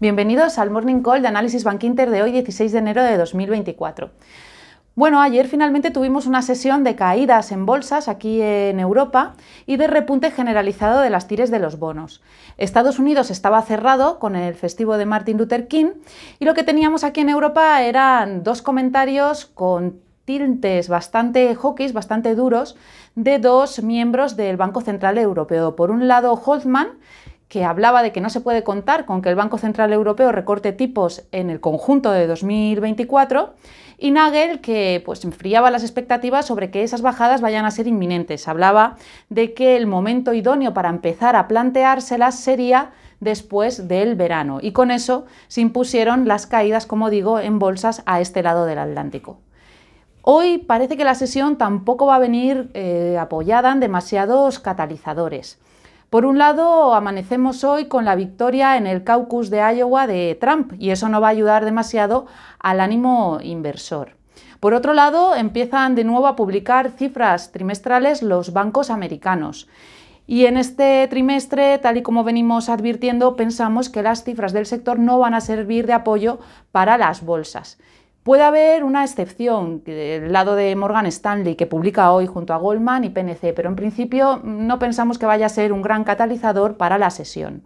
Bienvenidos al Morning Call de Análisis Bank Inter de hoy, 16 de enero de 2024. Bueno, ayer finalmente tuvimos una sesión de caídas en bolsas aquí en Europa y de repunte generalizado de las tires de los bonos. Estados Unidos estaba cerrado con el festivo de Martin Luther King y lo que teníamos aquí en Europa eran dos comentarios con tintes bastante hockeys, bastante duros, de dos miembros del Banco Central Europeo. Por un lado, Holzmann que hablaba de que no se puede contar con que el Banco Central Europeo recorte tipos en el conjunto de 2024, y Nagel que pues, enfriaba las expectativas sobre que esas bajadas vayan a ser inminentes. Hablaba de que el momento idóneo para empezar a planteárselas sería después del verano, y con eso se impusieron las caídas, como digo, en bolsas a este lado del Atlántico. Hoy parece que la sesión tampoco va a venir eh, apoyada en demasiados catalizadores. Por un lado, amanecemos hoy con la victoria en el caucus de Iowa de Trump y eso no va a ayudar demasiado al ánimo inversor. Por otro lado, empiezan de nuevo a publicar cifras trimestrales los bancos americanos. Y en este trimestre, tal y como venimos advirtiendo, pensamos que las cifras del sector no van a servir de apoyo para las bolsas. Puede haber una excepción, el lado de Morgan Stanley, que publica hoy junto a Goldman y PNC, pero en principio mm, no pensamos que vaya a ser un gran catalizador para la sesión.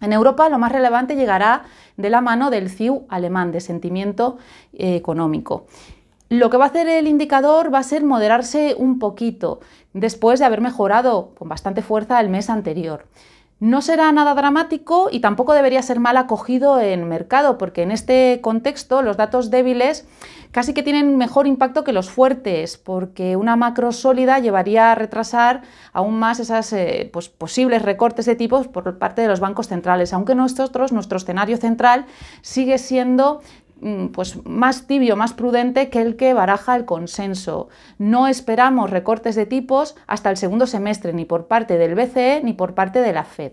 En Europa lo más relevante llegará de la mano del CIU alemán de sentimiento eh, económico. Lo que va a hacer el indicador va a ser moderarse un poquito después de haber mejorado con bastante fuerza el mes anterior. No será nada dramático y tampoco debería ser mal acogido en mercado, porque en este contexto los datos débiles casi que tienen mejor impacto que los fuertes, porque una macro sólida llevaría a retrasar aún más esas eh, pues, posibles recortes de tipos por parte de los bancos centrales, aunque nosotros, nuestro escenario central sigue siendo Mm, pues más tibio, más prudente que el que baraja el consenso. No esperamos recortes de tipos hasta el segundo semestre, ni por parte del BCE ni por parte de la Fed.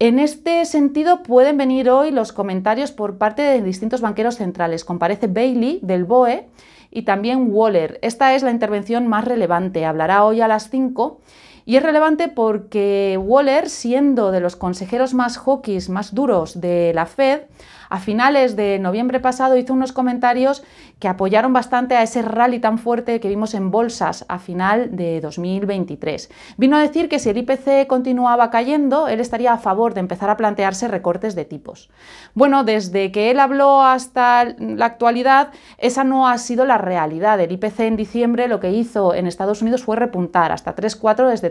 En este sentido pueden venir hoy los comentarios por parte de distintos banqueros centrales. Comparece Bailey del BOE y también Waller. Esta es la intervención más relevante. Hablará hoy a las 5 y es relevante porque Waller, siendo de los consejeros más hawkish, más duros de la Fed, a finales de noviembre pasado hizo unos comentarios que apoyaron bastante a ese rally tan fuerte que vimos en bolsas a final de 2023. Vino a decir que si el IPC continuaba cayendo, él estaría a favor de empezar a plantearse recortes de tipos. Bueno, desde que él habló hasta la actualidad, esa no ha sido la realidad. El IPC en diciembre lo que hizo en Estados Unidos fue repuntar hasta 3-4 desde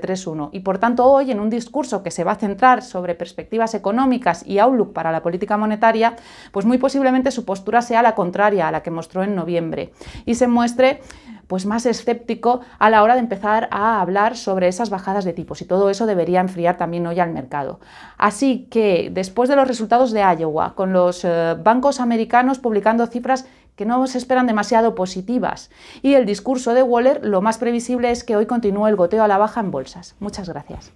y por tanto, hoy, en un discurso que se va a centrar sobre perspectivas económicas y outlook para la política monetaria, pues muy posiblemente su postura sea la contraria a la que mostró en noviembre y se muestre pues más escéptico a la hora de empezar a hablar sobre esas bajadas de tipos y todo eso debería enfriar también hoy al mercado. Así que después de los resultados de Iowa, con los eh, bancos americanos publicando cifras que no se esperan demasiado positivas. Y el discurso de Waller, lo más previsible es que hoy continúe el goteo a la baja en bolsas. Muchas gracias.